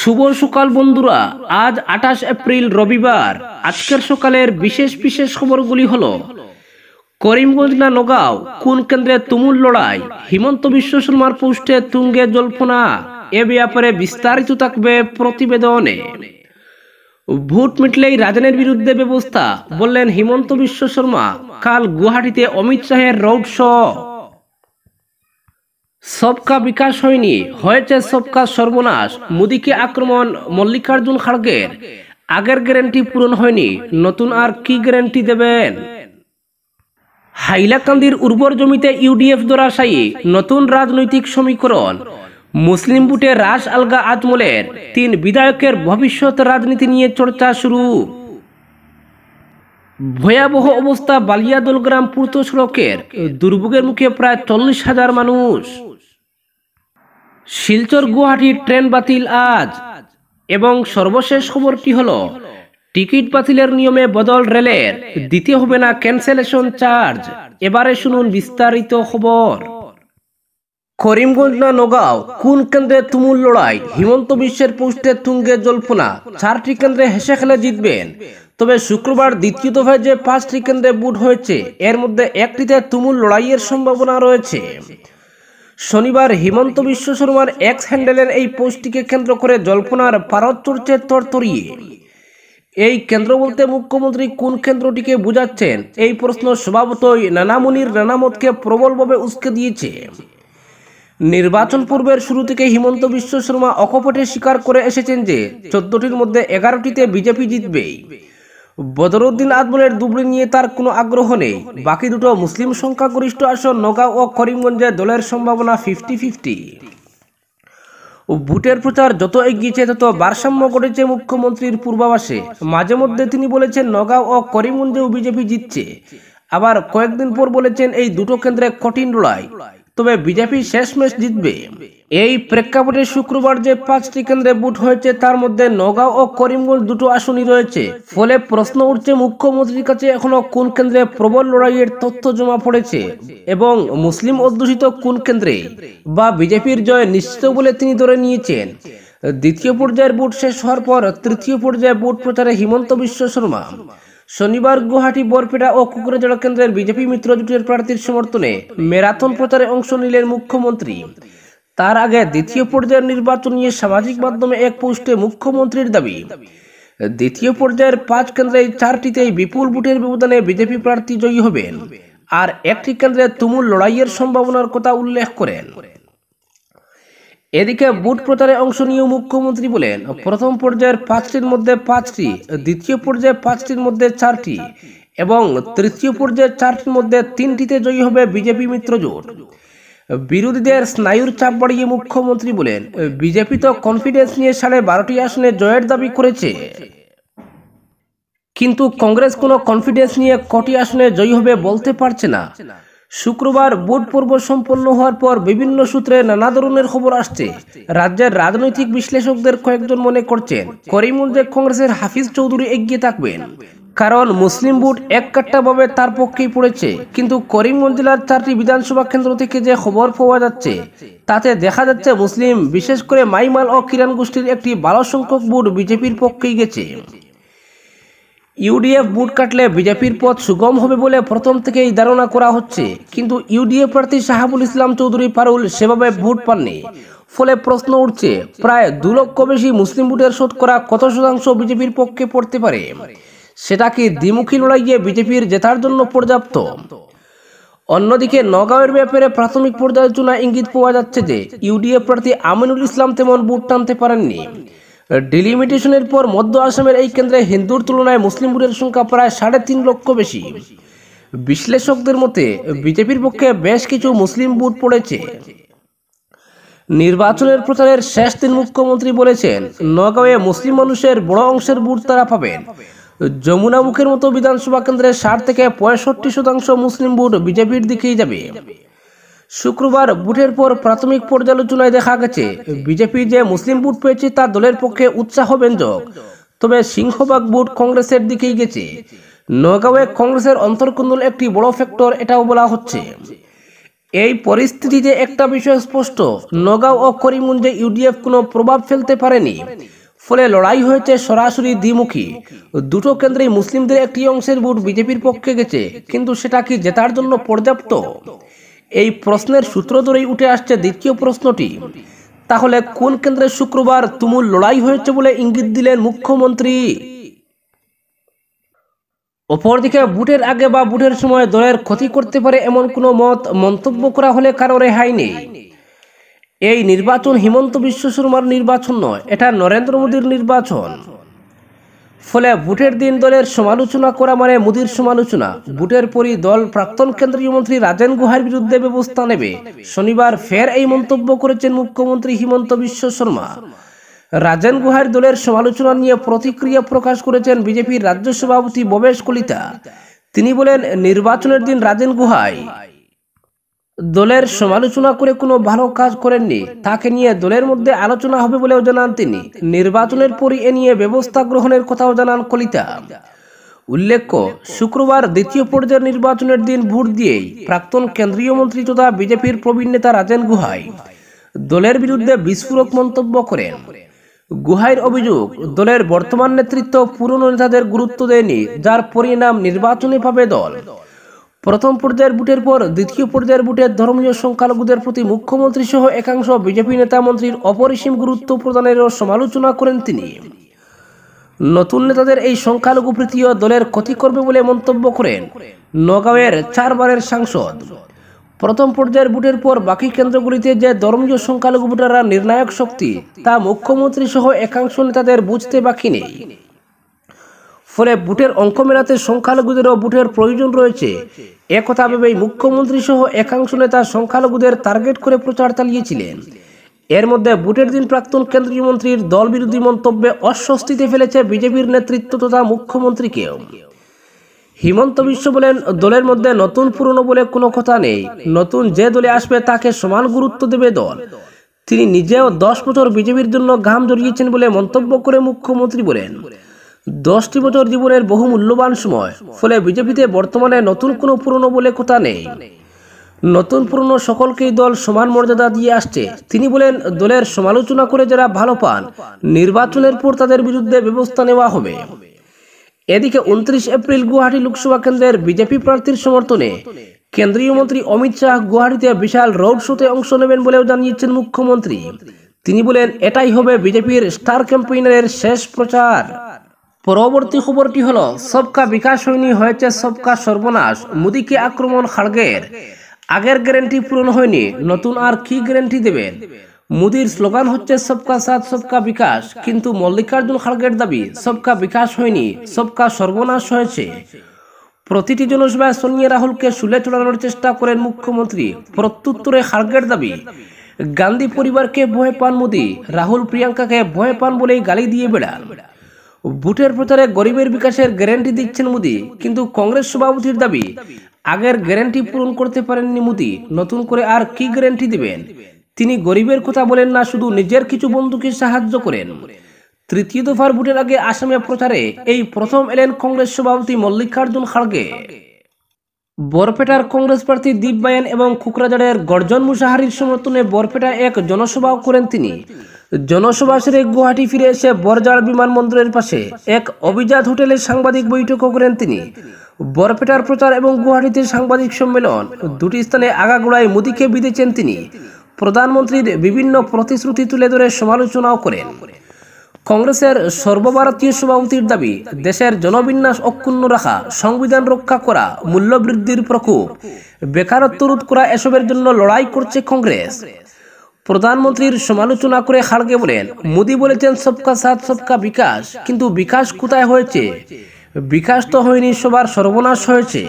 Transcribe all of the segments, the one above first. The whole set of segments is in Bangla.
শুভ সকাল বন্ধুরা আজ আঠাশ এপ্রিল রবিবার আজকের সকালের বিশেষ বিশেষ খবরগুলি হল করিমগঞ্জ না নগাঁও কোন কেন্দ্রে তুমুল লড়াই হিমন্ত বিশ্ব শর্মার পোস্টে তুঙ্গে জল্পনা এ ব্যাপারে বিস্তারিত থাকবে প্রতিবেদনে ভোট মিটলেই রাজনের বিরুদ্ধে ব্যবস্থা বললেন হিমন্ত বিশ্ব শর্মা কাল গুয়াহাটিতে অমিত শাহের রোড শো সবকা বিকাশ হয়নি হয়েছে সবকা সর্বনাশ মোদীকে আক্রমণ মল্লিকার্জুন খাড়গের আগের গ্যারেন্টি পূরণ হয়নি নতুন আর কি গ্যারেন্টি দেবেন হাইলাকান্দির উর্বর জমিতে ইউডিএফ দরাশায়ী নতুন রাজনৈতিক সমীকরণ মুসলিম বুটে রাস আলগা আজমলের তিন বিধায়কের ভবিষ্যৎ রাজনীতি নিয়ে চর্চা শুরু ভয়াবহ অবস্থা বালিয়া দোলগ্রাম পূর্ত সড়কের দুর্ভোগের মুখে প্রায় চল্লিশ হাজার মানুষ শিলচর গুয়াহাটির ট্রেন বাতিল আজ এবং সর্বশেষ খবরটি হল টিকিট বাতিলের নিয়মে বদল রেলের দিতে হবে না ক্যান্সেলেশন চার্জ এবারে শুনুন বিস্তারিত খবর করিমগঞ্জ না নগাঁও কোন কেন্দ্রে তুমুল লড়াই হিমন্ত বিশ্বের পোস্টে তুঙ্গে জল্পনা চারটি কেন্দ্রে হেসে খেলে জিতবেন তবে শুক্রবার দ্বিতীয় দফায় যে পাঁচটি কেন্দ্রে বুট হয়েছে এর মধ্যে একটিতে তুমুল লড়াইয়ের সম্ভাবনা রয়েছে শনিবার হিমন্ত বিশ্ব শর্মার এক্স হ্যান্ডেলের এই পোস্টটিকে কেন্দ্র করে জল্পনার পারদ চড়ছে তরতরিয়ে এই কেন্দ্র বলতে মুখ্যমন্ত্রী কোন কেন্দ্রটিকে বুঝাচ্ছেন এই প্রশ্ন স্বভাবতই নানামুনির নানামতকে প্রবলভাবে উস্কে দিয়েছে নির্বাচন পূর্বের শুরু থেকে হিমন্ত বিশ্ব শর্মা অকপটে স্বীকার করে এসেছেন যে চোদ্দটির মধ্যে এগারোটিতে বিজেপি জিতবেই বদরউদ্দিন আজমলের দুবড়ি নিয়ে তার কোনো আগ্রহ নেই বাকি দুটো মুসলিম সংখ্যাগরিষ্ঠ আসন নগাঁও ও করিমগঞ্জে দলের সম্ভাবনা ফিফটি ফিফটি ভোটের প্রচার যত এগিয়েছে তত ভারসাম্য ঘটেছে মুখ্যমন্ত্রীর পূর্বাভাসে মাঝে মধ্যে তিনি বলেছেন নগাঁও ও করিমগঞ্জেও বিজেপি জিতছে আবার কয়েকদিন পর বলেছেন এই দুটো কেন্দ্রে কঠিন লড়াই তবে বিজেপি শেষ ম্যাচ জিতবে এই প্রেক্ষাপটে শুক্রবার যে পাঁচটি কেন্দ্রে ভোট হয়েছে তার মধ্যে নগাঁও ও করিমগঞ্জ দুটো আসনই রয়েছে ফলে প্রশ্ন উঠছে মুখ্যমন্ত্রীর কাছে এখনো কোন কেন্দ্রে প্রবল লড়াইয়ের তথ্য জমা পড়েছে এবং মুসলিম অধ্যুষিত কোন কেন্দ্রে বা বিজেপির জয় নিশ্চিত বলে তিনি ধরে নিয়েছেন দ্বিতীয় পর্যায়ের ভোট শেষ হওয়ার পর তৃতীয় পর্যায়ে ভোট প্রচারে হিমন্ত বিশ্ব শর্মা শনিবার গুয়াহাটি বরপেটা ও কুকুরাজড়া কেন্দ্রের বিজেপি মিত্র জোটের প্রার্থীর সমর্থনে ম্যারাথন প্রচারে অংশ নিলেন মুখ্যমন্ত্রী তার আগে দ্বিতীয় পর্যায়ের নির্বাচন নিয়ে সামাজিক মাধ্যমে এক পোস্টে মুখ্যমন্ত্রীর দাবি দ্বিতীয় পর্যায়ের পাঁচ কেন্দ্রে চারটিতেই বিপুল ভোটের ব্যবধানে বিজেপি প্রার্থী জয়ী হবেন আর একটি কেন্দ্রে তুমুল লড়াইয়ের সম্ভাবনার কথা উল্লেখ করেন এদিকে বুট প্রচারে অংশ নিয়ে মুখ্যমন্ত্রী বলেন প্রথম পর্যায়ের পাঁচটির মধ্যে পাঁচটি দ্বিতীয় পর্যায়ে পাঁচটির মধ্যে চারটি এবং তৃতীয় পর্যায়ে চারটির মধ্যে তিনটিতে জয়ী হবে বিজেপি মিত্র জোট বিরোধীদের স্নায়ুর চাপ বাড়িয়ে মুখ্যমন্ত্রী বলেন বিজেপি তো কনফিডেন্স নিয়ে সাড়ে বারোটি আসনে জয়ের দাবি করেছে কিন্তু কংগ্রেস কোনো কনফিডেন্স নিয়ে কটি আসনে জয়ী হবে বলতে পারছে না শুক্রবার ভোট পর্ব সম্পন্ন হওয়ার পর বিভিন্ন সূত্রে নানা ধরনের খবর আসছে রাজ্যের রাজনৈতিক বিশ্লেষকদের কয়েকজন মনে করছেন করিমগঞ্জে কংগ্রেসের হাফিজ চৌধুরী এগিয়ে থাকবেন কারণ মুসলিম ভোট কাট্টাভাবে তার পক্ষেই পড়েছে কিন্তু করিমগঞ্জ জেলার চারটি বিধানসভা কেন্দ্র থেকে যে খবর পাওয়া যাচ্ছে তাতে দেখা যাচ্ছে মুসলিম বিশেষ করে মাইমাল ও কিরান গোষ্ঠীর একটি ভালো সংখ্যক ভোট বিজেপির পক্ষেই গেছে ইউডিএফ বুট কাটলে বিজেপির পথ সুগম হবে বলে প্রথম থেকেই ধারণা করা হচ্ছে কিন্তু ইউডিএফ প্রার্থী শাহাবুল ইসলাম চৌধুরী ফারুল সেভাবে ভোট পাননি ফলে প্রশ্ন উঠছে প্রায় দু লক্ষ বেশি মুসলিম ভোটের শতকরা কত শতাংশ বিজেপির পক্ষে পড়তে পারে সেটা কি দ্বিমুখী লড়াইয়ে বিজেপির জেতার জন্য পর্যাপ্ত অন্যদিকে নগাঁওয়ের ব্যাপারে প্রাথমিক পর্যালোচনা ইঙ্গিত পাওয়া যাচ্ছে যে ইউডিএফ প্রার্থী আমিনুল ইসলাম তেমন ভোট টানতে পারেননি ডিলিমিটেশনের পর মধ্য আসামের এই কেন্দ্রে হিন্দুর তুলনায় মুসলিম ভোটের সংখ্যা প্রায় সাড়ে তিন লক্ষ বেশি বিশ্লেষকদের মতে বিজেপির পক্ষে বেশ কিছু মুসলিম ভোট পড়েছে নির্বাচনের প্রচারের শেষ দিন মুখ্যমন্ত্রী বলেছেন নগাঁওয়ে মুসলিম মানুষের বড় অংশের ভোট তারা পাবেন যমুনা মুখের মতো বিধানসভা কেন্দ্রে ষাট থেকে পঁয়ষট্টি শতাংশ মুসলিম ভোট বিজেপির দিকেই যাবে শুক্রবার বুটের পর প্রাথমিক পর্যালোচনায় দেখা গেছে বিজেপি যে মুসলিম বুট পেয়েছে তা দলের পক্ষে উৎসাহব্যঞ্জক তবে সিংহবাগ বুট কংগ্রেসের দিকেই গেছে নগাঁওয়ে কংগ্রেসের অন্তর্কন্দল একটি বড় ফ্যাক্টর এটাও বলা হচ্ছে এই পরিস্থিতিতে একটা বিষয় স্পষ্ট নগাঁও ও করিমগঞ্জে ইউডিএফ কোনো প্রভাব ফেলতে পারেনি ফলে লড়াই হয়েছে সরাসরি দ্বিমুখী দুটো কেন্দ্রেই মুসলিমদের একটি অংশের ভোট বিজেপির পক্ষে গেছে কিন্তু সেটা কি জেতার জন্য পর্যাপ্ত এই প্রশ্নের সূত্র ধরেই উঠে আসছে দ্বিতীয় প্রশ্নটি তাহলে কোন কেন্দ্রে শুক্রবার তুমুল লড়াই হয়েছে বলে ইঙ্গিত দিলেন মুখ্যমন্ত্রী অপরদিকে বুটের আগে বা বুটের সময় দলের ক্ষতি করতে পারে এমন কোনো মত মন্তব্য করা হলে কারো রেহাই নেই এই নির্বাচন হিমন্ত বিশ্ব শর্মার নির্বাচন নয় এটা নরেন্দ্র মোদীর নির্বাচন ফলে ভোটের দিন দলের সমালোচনা করা মানে মোদির সমালোচনা ভোটের পরই দল প্রাক্তন কেন্দ্রীয় মন্ত্রী রাজেন গুহার বিরুদ্ধে ব্যবস্থা নেবে শনিবার ফের এই মন্তব্য করেছেন মুখ্যমন্ত্রী হিমন্ত বিশ্ব শর্মা রাজেন গুহার দলের সমালোচনা নিয়ে প্রতিক্রিয়া প্রকাশ করেছেন বিজেপির রাজ্য সভাপতি ববেশ কলিতা তিনি বলেন নির্বাচনের দিন রাজেন গুহাই দলের সমালোচনা করে কোনো ভালো কাজ করেননি তাকে নিয়ে দলের মধ্যে আলোচনা হবে বলেও জানান তিনি নির্বাচনের পরই এ নিয়ে ব্যবস্থা গ্রহণের কথাও জানান কলিতা উল্লেখ্য শুক্রবার দ্বিতীয় পর্যায়ের নির্বাচনের দিন ভোট দিয়েই প্রাক্তন কেন্দ্রীয় মন্ত্রী তথা বিজেপির প্রবীণ নেতা রাজেন গুহাই দলের বিরুদ্ধে বিস্ফোরক মন্তব্য করেন গুহাইয়ের অভিযোগ দলের বর্তমান নেতৃত্ব পুরনো নেতাদের গুরুত্ব দেয়নি যার পরিণাম নির্বাচনী পাবে দল প্রথম পর্যায়ের বুটের পর দ্বিতীয় পর্যায়ের বুটের ধর্মীয় সংখ্যালঘুদের প্রতি মুখ্যমন্ত্রী সহ একাংশ বিজেপি নেতা মন্ত্রীর অপরিসীম গুরুত্ব প্রদানেরও সমালোচনা করেন তিনি নতুন নেতাদের এই সংখ্যালঘু প্রীতীয় দলের ক্ষতি করবে বলে মন্তব্য করেন নগাঁওয়ের চারবারের সাংসদ প্রথম পর্যায়ের বুটের পর বাকি কেন্দ্রগুলিতে যে ধর্মীয় সংখ্যালঘু ভোটাররা নির্ণায়ক শক্তি তা মুখ্যমন্ত্রী সহ একাংশ নেতাদের বুঝতে বাকি নেই ফলে বুটের অঙ্ক মেলাতে সংখ্যালঘুদেরও বুটের প্রয়োজন রয়েছে একথা ভেবেই মুখ্যমন্ত্রী সহ একাংশ নেতা সংখ্যালঘুদের টার্গেট করে প্রচার চালিয়েছিলেন এর মধ্যে বুটের দিন প্রাক্তন কেন্দ্রীয় মন্ত্রীর দল বিরোধী মন্তব্যে অস্বস্তিতে ফেলেছে বিজেপির নেতৃত্ব তথা মুখ্যমন্ত্রীকেও হিমন্ত বিশ্ব বলেন দলের মধ্যে নতুন পুরনো বলে কোনো কথা নেই নতুন যে দলে আসবে তাকে সমান গুরুত্ব দেবে দল তিনি নিজেও দশ বছর বিজেপির জন্য ঘাম জড়িয়েছেন বলে মন্তব্য করে মুখ্যমন্ত্রী বলেন দশটি বছর জীবনের বহু মূল্যবান সময় ফলে বিজেপিতে বর্তমানে নতুন কোনো পুরনো বলে কথা নেই নতুন পুরনো সকলকেই দল সমান মর্যাদা দিয়ে আসছে তিনি বলেন দলের সমালোচনা করে যারা ভালো পান নির্বাচনের পর তাদের বিরুদ্ধে ব্যবস্থা নেওয়া হবে এদিকে উনত্রিশ এপ্রিল গুয়াহাটি লোকসভা কেন্দ্রের বিজেপি প্রার্থীর সমর্থনে কেন্দ্রীয় মন্ত্রী অমিত শাহ গুয়াহাটিতে বিশাল রোড শোতে অংশ নেবেন বলেও জানিয়েছেন মুখ্যমন্ত্রী তিনি বলেন এটাই হবে বিজেপির স্টার ক্যাম্পেইনারের শেষ প্রচার পরবর্তী খবরটি হল সবকা বিকাশ হয়নি হয়েছে সবকা সর্বনাশ মোদীকে আক্রমণ খাড়গের আগের গ্যারেন্টি পূরণ হয়নি নতুন আর কি গ্যারেন্টি দেবেন মোদীর স্লোগান হচ্ছে সবকা সাথ সবকা বিকাশ কিন্তু মল্লিকার্জুন খাড়গের দাবি সবকা বিকাশ হয়নি সবকা সর্বনাশ হয়েছে প্রতিটি জনসভায় সোনিয়া রাহুলকে শুলে চড়ানোর চেষ্টা করেন মুখ্যমন্ত্রী প্রত্যুত্তরে খাড়গের দাবি গান্ধী পরিবারকে ভয় পান মোদী রাহুল প্রিয়াঙ্কাকে ভয় পান বলেই গালি দিয়ে বেড়া ভোটের প্রচারে গরিবের বিকাশের গ্যারান্টি দিচ্ছেন মোদি কিন্তু কংগ্রেস সভাপতির দাবি আগের গ্যারান্টি পূরণ করতে পারেননি মোদি নতুন করে আর কি গ্যারান্টি দিবেন তিনি গরিবের কথা বলেন না শুধু নিজের কিছু বন্ধুকে সাহায্য করেন তৃতীয় দফার ভোটের আগে আসামে প্রচারে এই প্রথম এলেন কংগ্রেস সভাপতি মল্লিকার্জুন খাড়গে বরপেটার কংগ্রেস প্রার্থী দীপ এবং কোকরাঝাড়ের গর্জন মুসাহারির সমর্থনে বরপেটা এক জনসভাও করেন তিনি জনসভাসেরে গুয়াহাটি ফিরে এসে বরজাল বিমানবন্দরের পাশে এক অভিজাত হোটেলে সাংবাদিক বৈঠকও করেন তিনি বরপেটার প্রচার এবং গুয়াহাটিতে সাংবাদিক সম্মেলন দুটি স্থানে আগাগোড়ায় মোদীকে বিঁধেছেন তিনি প্রধানমন্ত্রীর বিভিন্ন প্রতিশ্রুতি তুলে ধরে সমালোচনাও করেন কংগ্রেসের সর্বভারতীয় সভাপতির দাবি দেশের জনবিন্যাস অক্ষুণ্ণ রাখা সংবিধান রক্ষা করা মূল্যবৃদ্ধির প্রকোপ বেকারত্ব রোধ করা এসবের জন্য লড়াই করছে কংগ্রেস প্রধানমন্ত্রীর সমালোচনা করে খাড়গে বলেন মোদি বলেছেন সবকা সাথ সবকা বিকাশ কিন্তু বিকাশ কোথায় হয়েছে বিকাশ তো হয়নি সবার সর্বনাশ হয়েছে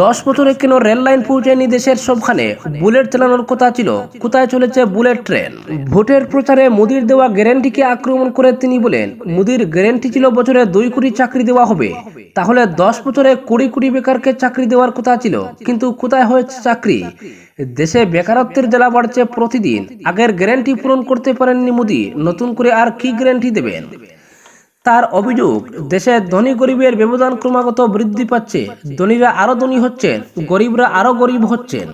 দশ বছরে কেন রেল লাইন পৌঁছায়নি দেশের সবখানে বুলেট চালানোর কথা ছিল কোথায় চলেছে বুলেট ট্রেন ভোটের প্রচারে মোদির দেওয়া গ্যারেন্টিকে আক্রমণ করে তিনি বলেন মোদীর গ্যারেন্টি ছিল বছরে দুই কোটি চাকরি দেওয়া হবে তাহলে দশ বছরে কুড়ি কোটি বেকারকে চাকরি দেওয়ার কথা ছিল কিন্তু কোথায় হয়েছে চাকরি দেশে বেকারত্বের জেলা বাড়ছে প্রতিদিন আগের গ্যারেন্টি পূরণ করতে পারেননি মোদি নতুন করে আর কি গ্যারেন্টি দেবেন তার অভিযোগ দেশে ধনী গরিবের ব্যবধান ক্রমাগত বৃদ্ধি পাচ্ছে ধনীরা আরও ধনী হচ্ছেন গরিবরা আরও গরিব হচ্ছেন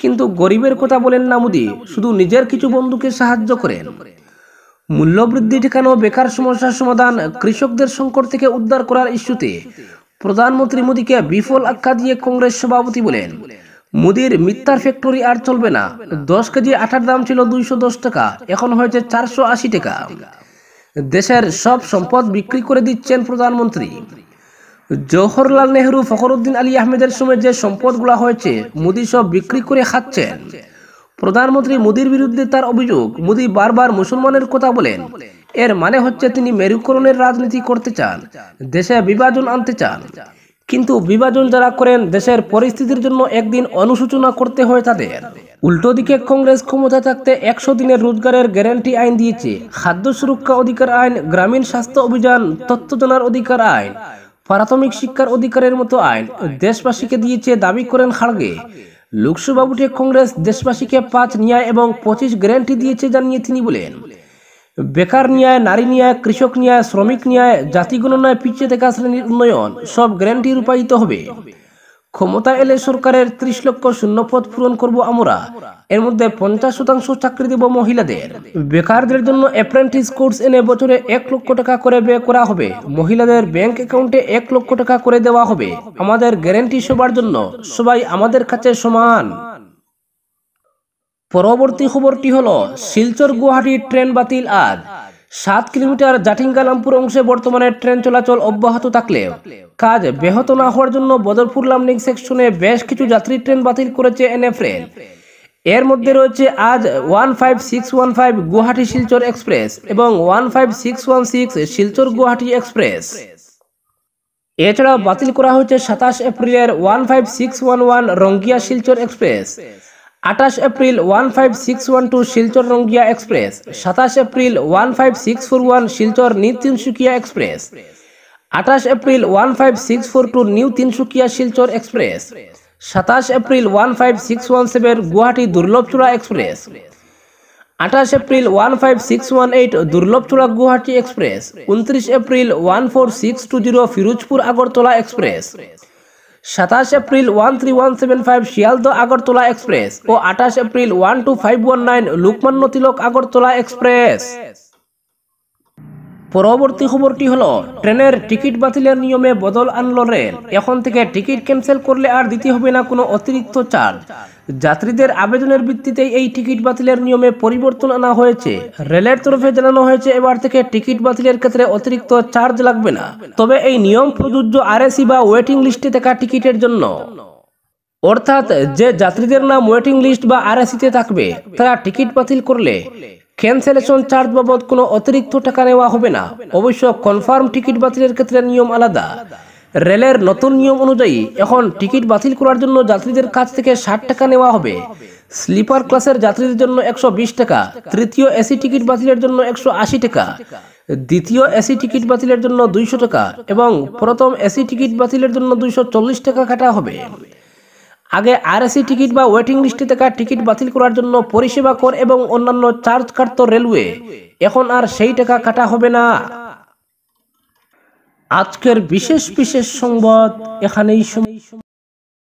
কিন্তু গরিবের কথা বলেন না মোদি শুধু নিজের কিছু বন্ধুকে সাহায্য করেন মূল্যবৃদ্ধি ঠেকানো বেকার সমস্যার সমাধান কৃষকদের সংকট থেকে উদ্ধার করার ইস্যুতে প্রধানমন্ত্রী মোদীকে বিফল আখ্যা দিয়ে কংগ্রেস সভাপতি বলেন মোদীর মিথ্যার ফ্যাক্টরি আর চলবে না দশ কেজি আঠার দাম ছিল দুইশো টাকা এখন হয়েছে চারশো টাকা দেশের সব সম্পদ বিক্রি করে দিচ্ছেন প্রধানমন্ত্রী জওহরলাল নেহরু ফখরুদ্দিন আলী আহমেদের সময় যে সম্পদগুলো হয়েছে মোদি সব বিক্রি করে খাচ্ছেন প্রধানমন্ত্রী মোদির বিরুদ্ধে তার অভিযোগ মোদি বারবার মুসলমানের কথা বলেন এর মানে হচ্ছে তিনি মেরুকরণের রাজনীতি করতে চান দেশে বিভাজন আনতে চান কিন্তু বিভাজন যারা করেন দেশের পরিস্থিতির জন্য একদিন অনুসূচনা করতে হয় তাদের উল্টো দিকে কংগ্রেস ক্ষমতা থাকতে একশো দিনের রোজগারের গ্যারান্টি আইন দিয়েছে খাদ্য সুরক্ষা অধিকার আইন গ্রামীণ স্বাস্থ্য অভিযান তথ্য জানার অধিকার আইন প্রাথমিক শিক্ষার অধিকারের মতো আইন দেশবাসীকে দিয়েছে দাবি করেন খাড়গে লোকসভা উঠে কংগ্রেস দেশবাসীকে পাঁচ ন্যায় এবং পঁচিশ গ্যারান্টি দিয়েছে জানিয়ে তিনি বলেন বেকার ন্যায় নারী ন্যায় কৃষক ন্যায় শ্রমিক ন্যায় জাতিগণনায় পিছিয়ে থাকা শ্রেণীর উন্নয়ন সব গ্যারান্টি রূপায়িত হবে ক্ষমতা এলে সরকারের ত্রিশ লক্ষ শূন্য পদ পূরণ করব আমরা এর মধ্যে পঞ্চাশ শতাংশ চাকরি দেব মহিলাদের বেকারদের জন্য অ্যাপ্রেন্টিস কোর্স এনে বছরে এক লক্ষ টাকা করে ব্যয় করা হবে মহিলাদের ব্যাংক অ্যাকাউন্টে এক লক্ষ টাকা করে দেওয়া হবে আমাদের গ্যারেন্টি সবার জন্য সবাই আমাদের কাছে সমান পরবর্তী খবরটি হল শিলচর গুয়াহাটি ট্রেন বাতিল আজ সাত কিলোমিটার জাঠিঙ্গা অংশে বর্তমানে ট্রেন চলাচল অব্যাহত থাকলে কাজ ব্যাহত না হওয়ার জন্য বদরপুর লামনিং সেকশনে বেশ কিছু যাত্রী ট্রেন বাতিল করেছে এন রেল এর মধ্যে রয়েছে আজ one five six one five Guwahati Silchar express এবং one five six one six Silchar Guwahati express এছাড়া বাতিল করা হয়েছে সাতাশ এপ্রিলের one five six one one Rangiya Silchar express আঠাশ April one five six one two Silchar Rangiya express সাতাশ April one five six four one Silchar new Tinsukia express আঠাশ April one five six four two new Tinsukia Silchar express সাতাশ April one five six one seven Guwahati Durlabhchhara express আঠাশ April one five six one eight Durlabhchhara Guwahati express উনত্রিশ April one four six two zero Firozpur Agartala express সাতাশ April one three one seven five Sealdah Agartala express ও আঠাশ April one two five one nine Lokmanya Tilak Agartala express পরবর্তী খবরটি হলো ট্রেনের টিকিট বাতিলের নিয়মে বদল আনল রেল এখন থেকে টিকিট ক্যান্সেল করলে আর দিতে হবে না কোনো অতিরিক্ত চার্জ যাত্রীদের আবেদনের ভিত্তিতে এই টিকিট বাতিলের নিয়মে পরিবর্তন আনা হয়েছে রেলের তরফে জানানো হয়েছে এবার থেকে টিকিট বাতিলের ক্ষেত্রে অতিরিক্ত চার্জ লাগবে না তবে এই নিয়ম প্রযোজ্য আরএসি বা ওয়েটিং লিস্টে থাকা টিকিটের জন্য অর্থাৎ যে যাত্রীদের নাম ওয়েটিং লিস্ট বা আরএসিতে থাকবে তারা টিকিট বাতিল করলে ক্যান্সেলেশন চার্জ বাবদ কোনো অতিরিক্ত টাকা নেওয়া হবে না অবশ্য কনফার্ম টিকিট বাতিলের ক্ষেত্রে নিয়ম আলাদা রেলের নতুন নিয়ম অনুযায়ী এখন টিকিট বাতিল করার জন্য যাত্রীদের কাছ থেকে ষাট টাকা নেওয়া হবে স্লিপার ক্লাসের যাত্রীদের জন্য একশো টাকা তৃতীয় এসি টিকিট বাতিলের জন্য একশো টাকা দ্বিতীয় এসি টিকিট বাতিলের জন্য দুইশো টাকা এবং প্রথম এসি টিকিট বাতিলের জন্য দুইশো টাকা কাটা হবে আগে আরএসি টিকিট বা ওয়েটিং লিস্টে থাকা টিকিট বাতিল করার জন্য পরিষেবা কর এবং অন্যান্য চার্জ কাটত রেলওয়ে এখন আর সেই টাকা কাটা হবে না আজকের বিশেষ বিশেষ সংবাদ এখানেই